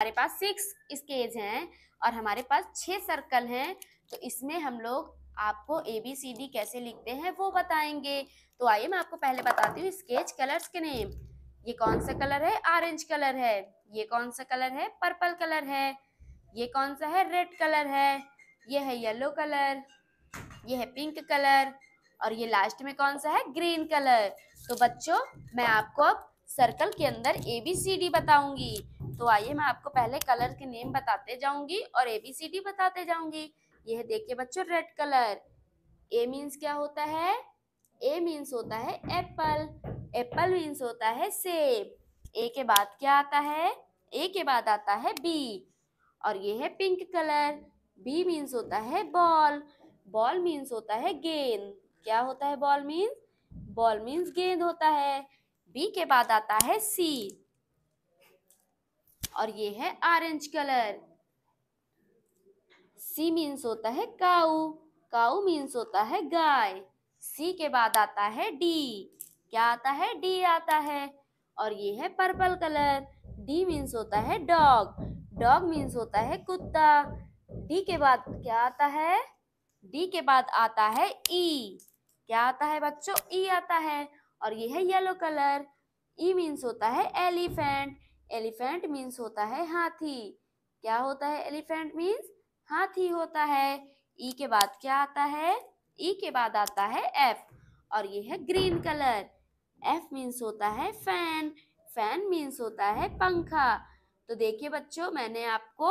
हमारे पास six sketch हैं और हमारे पास छः सर्कल हैं तो इसमें हम लोग आपको ए बी सी डी कैसे लिखते हैं वो बताएंगे तो आइए मैं आपको पहले बताती हूँ स्केच कलर्स के नेम ये कौन सा कलर है ऑरेंज कलर है ये कौन सा कलर है पर्पल कलर है ये कौन सा है रेड कलर है ये है येलो कलर ये है पिंक कलर और ये लास्ट में कौन सा है ग्रीन कलर तो बच्चों मैं आपको अब सर्कल के अंदर ए बी सी डी बताऊंगी तो आइए मैं आपको पहले कलर के नेम बताते जाऊंगी और एबीसीडी बताते जाऊंगी यह देखिए बच्चों रेड कलर ए मीन्स क्या होता है ए मीन्स होता है एप्पल एप्पल मीन्स होता है सेब ए के बाद क्या आता है ए के बाद आता है बी और यह है पिंक कलर बी मीन्स होता है बॉल बॉल मीन्स होता है गेंद क्या होता है बॉल मीन्स बॉल मीन्स गेंद होता है बी के बाद आता है सी और ये है ऑरेंज कलर सी मीन्स होता है काऊ काऊ मीन्स होता है गाय सी के बाद आता है डी क्या आता है डी आता है और ये है पर्पल कलर डी मीन्स होता है डॉग डॉग मीन्स होता है कुत्ता डी के बाद क्या आता है डी के बाद आता है ई e. क्या आता है बच्चों ई e आता है और ये है येलो कलर ई मीन्स होता है एलिफेंट एलिफेंट मीन्स होता है हाथी क्या होता है एलिफेंट मीन्स हाथी होता है ई के बाद क्या आता है ई के बाद आता है एफ और ये है ग्रीन कलर एफ मीन्स होता है फैन फैन मीन्स होता है पंखा तो देखिए बच्चों मैंने आपको